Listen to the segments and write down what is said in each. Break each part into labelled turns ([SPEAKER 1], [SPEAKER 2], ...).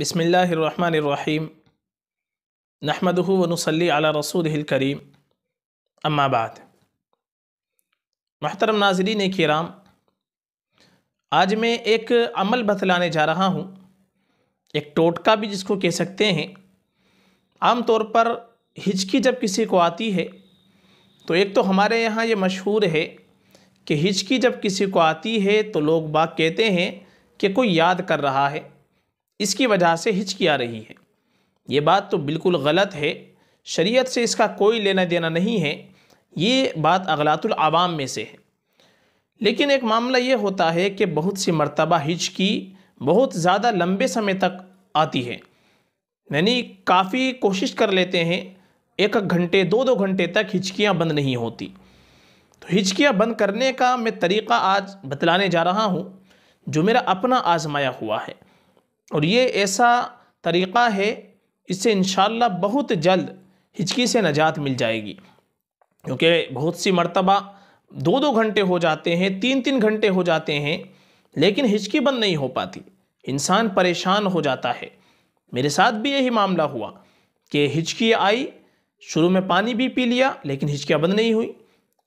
[SPEAKER 1] बसमीम नहमदहू वनसली अला रसूल करीम अम्माबाद महतरम नाजरीन कराम आज मैं एक अमल बतलाने जा रहा हूँ एक टोटका भी जिसको कह सकते हैं आम तौर पर हिचकी जब किसी को आती है तो एक तो हमारे यहाँ ये मशहूर है कि हिचकी जब किसी को आती है तो लोग बाग कहते हैं कि कोई याद कर रहा है इसकी वजह से हिचकी आ रही है ये बात तो बिल्कुल गलत है शरीयत से इसका कोई लेना देना नहीं है ये बात अगलातुल आवाम में से है लेकिन एक मामला ये होता है कि बहुत सी मरतबा हिचकी बहुत ज़्यादा लंबे समय तक आती है यानी काफ़ी कोशिश कर लेते हैं एक एक घंटे दो दो घंटे तक हिचकियाँ बंद नहीं होती तो हिचकियाँ बंद करने का मैं तरीक़ा आज बतलाने जा रहा हूँ जो मेरा अपना आजमाया हुआ है और ये ऐसा तरीक़ा है इससे इन बहुत जल्द हिचकी से नजात मिल जाएगी क्योंकि बहुत सी मर्तबा दो दो घंटे हो जाते हैं तीन तीन घंटे हो जाते हैं लेकिन हिचकी बंद नहीं हो पाती इंसान परेशान हो जाता है मेरे साथ भी यही मामला हुआ कि हिचकी आई शुरू में पानी भी पी लिया लेकिन हिचकियाँ बंद नहीं हुई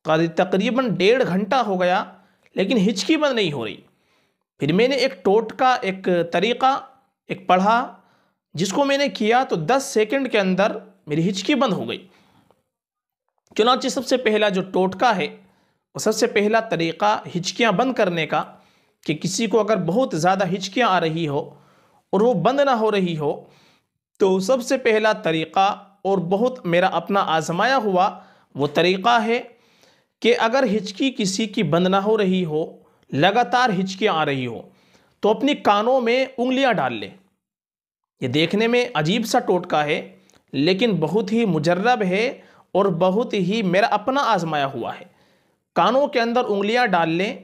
[SPEAKER 1] तकरीबन डेढ़ घंटा हो गया लेकिन हिचकी बंद नहीं हो रही फिर मैंने एक टोटका एक तरीक़ा एक पढ़ा जिसको मैंने किया तो दस सेकंड के अंदर मेरी हिचकी बंद हो गई चुनाचे सबसे पहला जो टोटका है वो सबसे पहला तरीका हिचकियाँ बंद करने का कि किसी को अगर बहुत ज़्यादा हिचकियाँ आ रही हो और वो बंद ना हो रही हो तो सबसे पहला तरीका और बहुत मेरा अपना आजमाया हुआ वो तरीका है कि अगर हिचकी किसी की बंद ना हो रही हो लगातार हिचकियाँ आ रही हो तो अपनी कानों में उंगलियाँ डाल लें ये देखने में अजीब सा टोटका है लेकिन बहुत ही मुजर्रब है और बहुत ही मेरा अपना आजमाया हुआ है कानों के अंदर उंगलियां डाल लें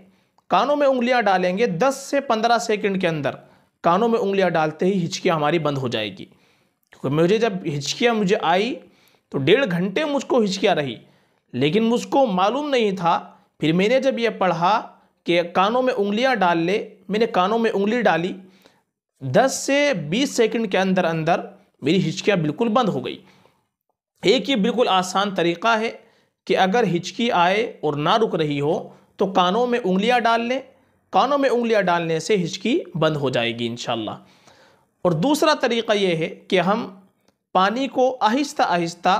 [SPEAKER 1] कानों में उंगलियां डालेंगे 10 से 15 सेकंड के अंदर कानों में उंगलियां डालते ही हिचकियाँ हमारी बंद हो जाएगी क्योंकि मुझे जब हिचकियाँ मुझे आई तो डेढ़ घंटे मुझको हिचकिया रही लेकिन मुझको मालूम नहीं था फिर मैंने जब यह पढ़ा कि कानों में उंगलियाँ डाल ले मैंने कानों में उंगली डाली 10 से 20 सेकंड के अंदर अंदर मेरी हिचकियाँ बिल्कुल बंद हो गई एक ये बिल्कुल आसान तरीका है कि अगर हिचकी आए और ना रुक रही हो तो कानों में उंगलियां डाल लें कानों में उंगलियां डालने से हिचकी बंद हो जाएगी इन और दूसरा तरीका ये है कि हम पानी को आहिस्ता आहिस्ता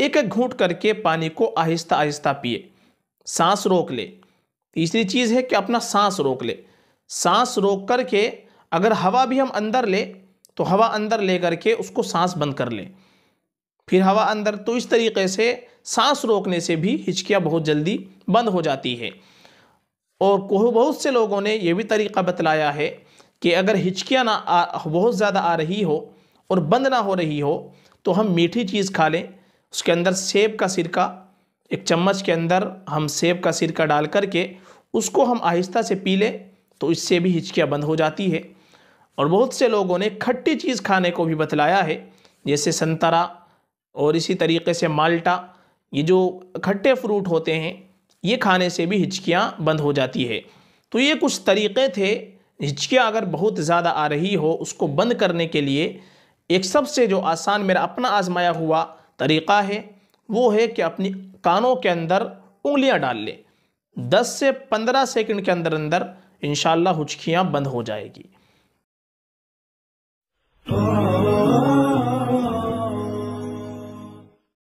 [SPEAKER 1] एक एक घूट करके पानी को आहिस्ता आहिस्ता पिए सांस रोक ले तीसरी चीज़ है कि अपना सांस रोक ले सांस रोक कर के अगर हवा भी हम अंदर ले तो हवा अंदर ले करके उसको सांस बंद कर लें फिर हवा अंदर तो इस तरीके से सांस रोकने से भी हिचकियाँ बहुत जल्दी बंद हो जाती है और बहुत से लोगों ने यह भी तरीका बतलाया है कि अगर हिचकियाँ ना आ, बहुत ज़्यादा आ रही हो और बंद ना हो रही हो तो हम मीठी चीज़ खा लें उसके अंदर सेब का सिरका एक चम्मच के अंदर हम सेब का सिरका डाल करके उसको हम आहिस्ता से पी लें तो इससे भी हिचकियाँ बंद हो जाती है और बहुत से लोगों ने खट्टी चीज़ खाने को भी बतलाया है जैसे संतरा और इसी तरीके से माल्टा ये जो खट्टे फ्रूट होते हैं ये खाने से भी हिचकियाँ बंद हो जाती है तो ये कुछ तरीक़े थे हिचकियाँ अगर बहुत ज़्यादा आ रही हो उसको बंद करने के लिए एक सबसे जो आसान मेरा अपना आजमाया हुआ तरीक़ा है वो है कि अपनी कानों के अंदर उंगलियां डाल लें 10 से 15 सेकंड के अंदर अंदर इन हिचकियाँ बंद हो जाएगी